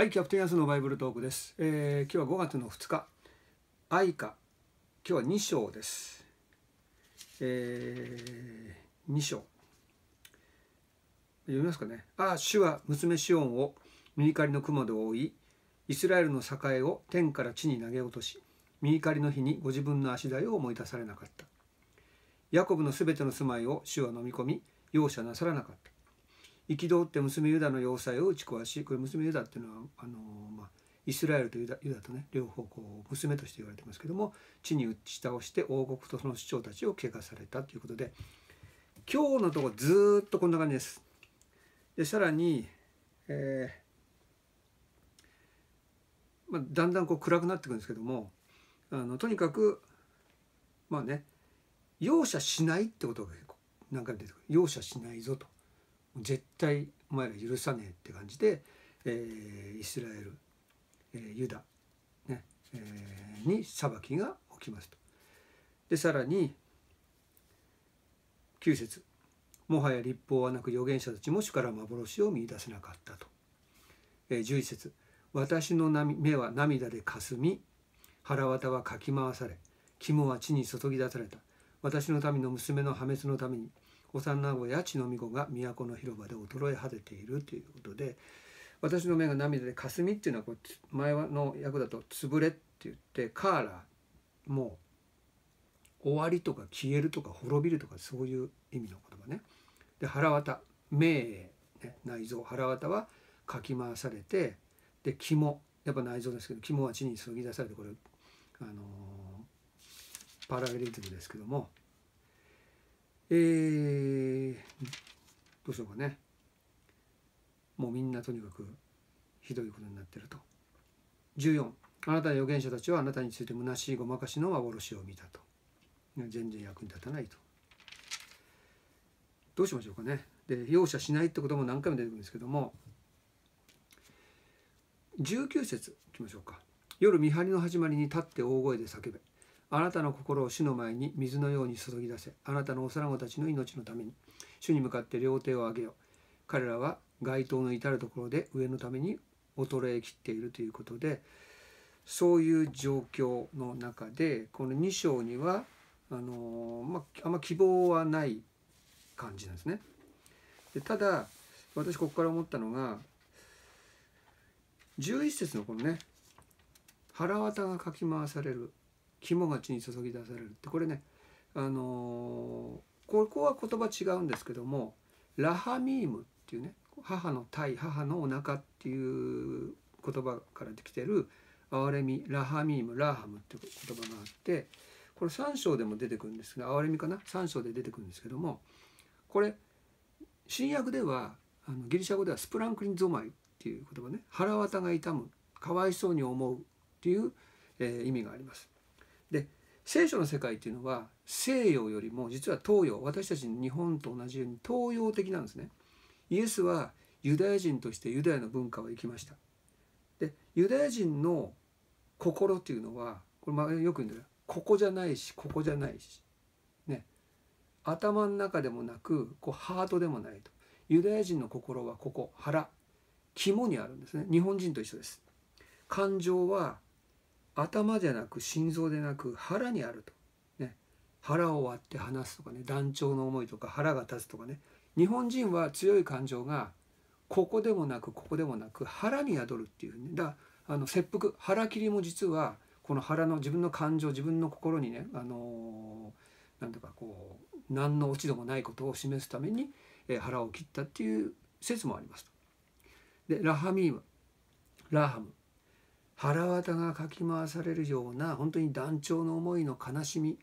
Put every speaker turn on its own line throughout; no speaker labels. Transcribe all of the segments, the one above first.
はい、キャプテンヤスのバイブルトークです。えー、今日は5月の2日、愛花、今日は2章です。えー、2章。読みますかね。ああ、主は娘シオンを右狩りの雲で覆い、イスラエルの栄を天から地に投げ落とし、右狩りの日にご自分の足台を思い出されなかった。ヤコブのすべての住まいを主は飲み込み、容赦なさらなかった。憤って娘ユダの要塞を打ち壊しこれ娘ユダっていうのはあの、まあ、イスラエルとユダユダとね両方こう娘として言われてますけども地に打ち倒して王国とその首長たちを怪我されたということで今日のところずっとこんな感じです。でさらに、えー、まあ、だんだんこう暗くなってくるんですけどもあのとにかくまあね容赦しないってことが何回も出てくる容赦しないぞと。絶対お前ら許さねえって感じで、えー、イスラエル、えー、ユダ、ねえー、に裁きが起きますと。でさらに9節もはや立法はなく預言者たちも主から幻を見いだせなかったと。えー、11節私の目は涙でかすみ腹綿はかき回され肝は地に注ぎ出された私の民の娘の破滅のために幼子や血のみ子が都の広場で衰え果てているということで私の目が涙で「霞」っていうのはこう前の役だと「潰れ」って言って「カーラ」もう終わりとか消えるとか滅びるとかそういう意味の言葉ね。で腹渡命ね、内臓腹渡はかき回されてで肝やっぱ内臓ですけど肝は地に注ぎ出されてこれあのー、パラレリズムですけどもえー、どうしようかねもうみんなとにかくひどいことになってると14あなたの預言者たちはあなたについて虚しいごまかしの幻を見たと全然役に立たないとどうしましょうかねで容赦しないってことも何回も出てくるんですけども19節いきましょうか夜見張りの始まりに立って大声で叫べあなたの心を主の前に水のように注ぎ出せあなたの幼子たちの命のために主に向かって両手を上げよ彼らは街灯の至る所で上のために衰えきっているということでそういう状況の中でこの2章にはあの、まあ、あんま希望はない感じなんですね。でただ私ここから思ったのが11節のこのね「腹綿がかき回される肝が血に注ぎ出されるってこれねあのー、ここは言葉違うんですけどもラハミームっていうね母の体母のお腹っていう言葉からできてる憐れみラハミームラハムっていう言葉があってこれ3章でも出てくるんですが憐れみかな3章で出てくるんですけどもこれ新約ではあのギリシャ語ではスプランクリンゾマイっていう言葉ね腹たが痛むかわいそうに思うっていう、えー、意味があります。聖書の世界っていうのは西洋よりも実は東洋私たち日本と同じように東洋的なんですね。イエスはユダヤ人としてユダヤの文化を生きました。でユダヤ人の心っていうのはこれまあよく言うんだよここじゃないしここじゃないし、ね、頭の中でもなくこうハートでもないとユダヤ人の心はここ腹肝にあるんですね日本人と一緒です。感情は頭じゃなく心臓でなく腹にあると、ね、腹を割って話すとかね断腸の思いとか腹が立つとかね日本人は強い感情がここでもなくここでもなく腹に宿るっていうねだあの切腹腹切りも実はこの腹の自分の感情自分の心にねあのー、なんとかこう何の落ち度もないことを示すために、えー、腹を切ったっていう説もありますと。でラハミームラハム腹渡がかき回されるような本当に断腸の思いの悲しみ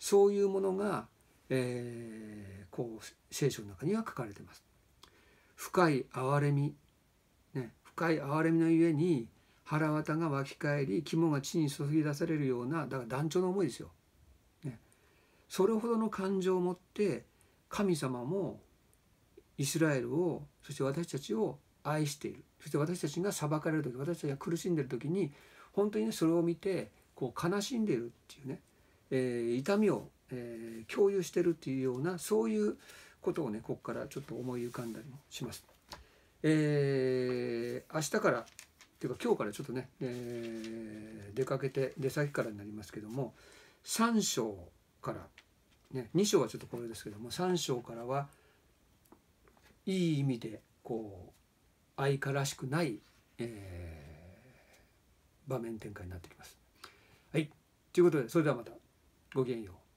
そういうものが、えー、こう聖書の中には書かれてます。深い憐れみ、ね、深い憐れみのゆえに腹渡が湧き返り肝が地に注ぎ出されるようなだから断腸の思いですよ。ね、それほどの感情を持って神様もイスラエルをそして私たちを愛しているそして私たちが裁かれる時私たちが苦しんでる時に本当にねそれを見てこう悲しんでいるっていうね、えー、痛みを、えー、共有してるっていうようなそういうことをねここからちょっと思い浮かんだりもします。えー、明日からっていうか今日からちょっとね、えー、出かけて出先からになりますけども3章から、ね、2章はちょっとこれですけども3章からはいい意味でこう愛家らしくない、えー、場面展開になってきます。はいということでそれではまたごきげんよう。